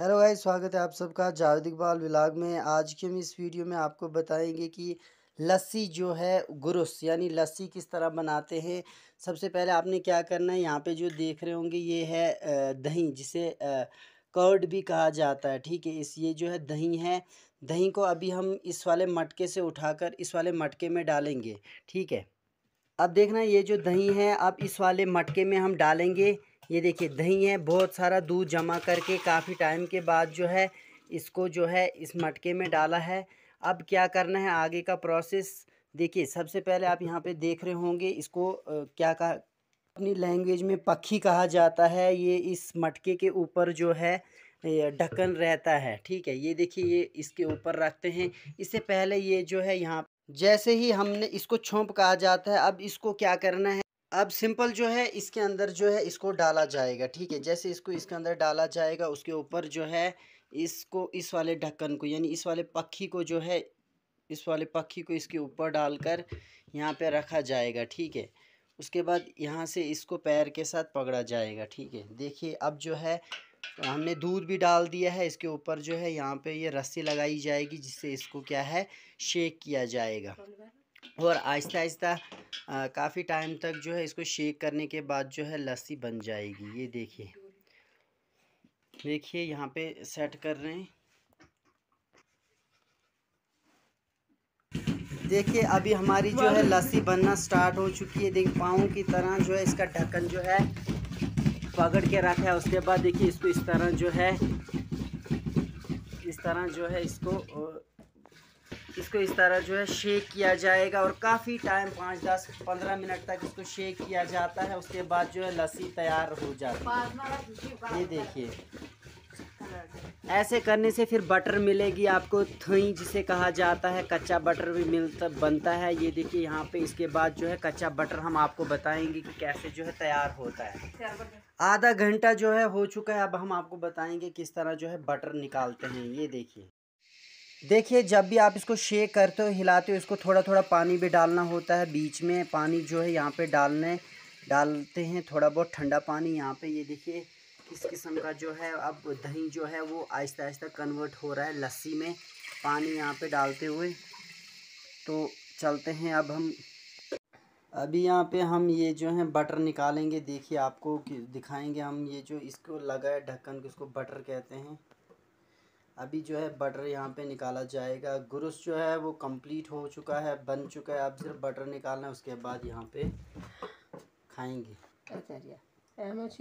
Hello भाई स्वागत है आप सबका जावेद इकबाल विलाग में आज के हम इस वीडियो में आपको बताएंगे कि लस्सी जो है गुरुस यानी लस्सी किस तरह बनाते हैं सबसे पहले आपने क्या करना है यहाँ पे जो देख रहे होंगे ये है दही जिसे कर्ड भी कहा जाता है ठीक है इस ये जो है दही है दही को अभी हम इस वाले मटके से उठाकर इस वाले मटके में डालेंगे ठीक है अब देखना ये जो दही है अब इस वाले मटके में हम डालेंगे ये देखिए दही है बहुत सारा दूध जमा करके काफ़ी टाइम के बाद जो है इसको जो है इस मटके में डाला है अब क्या करना है आगे का प्रोसेस देखिए सबसे पहले आप यहाँ पे देख रहे होंगे इसको क्या कहा अपनी लैंग्वेज में पक्षी कहा जाता है ये इस मटके के ऊपर जो है ढक्कन रहता है ठीक है ये देखिए ये इसके ऊपर रखते हैं इससे पहले ये जो है यहाँ जैसे ही हमने इसको छोंप कहा जाता है अब इसको क्या करना है अब सिंपल जो है इसके अंदर जो है इसको डाला जाएगा ठीक है जैसे इसको इसके अंदर डाला जाएगा उसके ऊपर जो है इसको इस वाले ढक्कन को यानी इस वाले पक्षी को जो है इस वाले पक्षी को इसके ऊपर डालकर यहाँ पे रखा जाएगा ठीक है उसके बाद यहाँ से इसको पैर के साथ पकड़ा जाएगा ठीक है देखिए अब जो है हमने दूध भी डाल दिया है इसके ऊपर जो है यहाँ पे ये रस्सी लगाई जाएगी जिससे इसको क्या है शेक किया जाएगा और आहिस्ता आहिस्ता काफ़ी टाइम तक जो है इसको शेक करने के बाद जो है लस्सी बन जाएगी ये देखिए देखिए यहाँ पे सेट कर रहे हैं देखिए अभी हमारी जो है लस्सी बनना स्टार्ट हो चुकी है देखिए पाँव की तरह जो है इसका ढक्कन जो है पकड़ के रखा है उसके बाद देखिए इसको इस तरह जो है इस तरह जो है इसको इसको इस तरह जो है शेक किया जाएगा और काफ़ी टाइम पाँच दस पंद्रह मिनट तक इसको शेक किया जाता है उसके बाद जो है लस्सी तैयार हो जाती है ये देखिए ऐसे करने से फिर बटर मिलेगी आपको थई जिसे कहा जाता है कच्चा बटर भी मिलता बनता है ये देखिए यहाँ पे इसके बाद जो है कच्चा बटर हम आपको बताएंगे कि कैसे जो है तैयार होता है आधा घंटा जो है हो चुका है अब हम आपको बताएंगे किस तरह जो है बटर निकालते हैं ये देखिए देखिए जब भी आप इसको शेक करते हो हिलाते हो इसको थोड़ा थोड़ा पानी भी डालना होता है बीच में पानी जो है यहाँ पे डालने डालते हैं थोड़ा बहुत ठंडा पानी यहाँ पे ये यह देखिए किस किस्म का जो है अब दही जो है वो आहिस्ता आहिस्ता कन्वर्ट हो रहा है लस्सी में पानी यहाँ पे डालते हुए तो चलते हैं अब हम अभी यहाँ पे हम ये जो है बटर निकालेंगे देखिए आपको दिखाएंगे हम ये जो इसको लगा है ढक्कन को इसको बटर कहते हैं अभी जो है बटर यहाँ पे निकाला जाएगा गुरुस जो है वो कंप्लीट हो चुका है बन चुका है अब सिर्फ बटर निकालना है उसके बाद यहाँ पे खाएंगे अच्छा, अच्छा।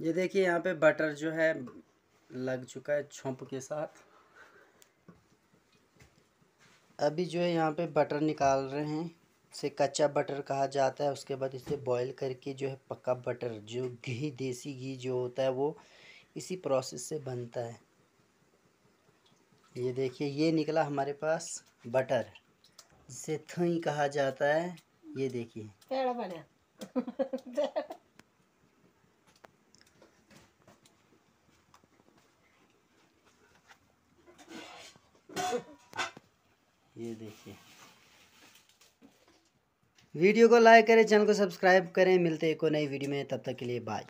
ये देखिए यहाँ पे बटर जो है लग चुका है छोंप के साथ अभी जो है यहाँ पे बटर निकाल रहे हैं से कच्चा बटर कहा जाता है उसके बाद इसे बॉईल करके जो है पक्का बटर जो घी देसी घी जो होता है वो इसी प्रोसेस से बनता है ये देखिए ये निकला हमारे पास बटर जिसे थई कहा जाता है ये देखिए ये देखिए वीडियो को लाइक करें चैनल को सब्सक्राइब करें मिलते एक नई वीडियो में तब तक के लिए बाय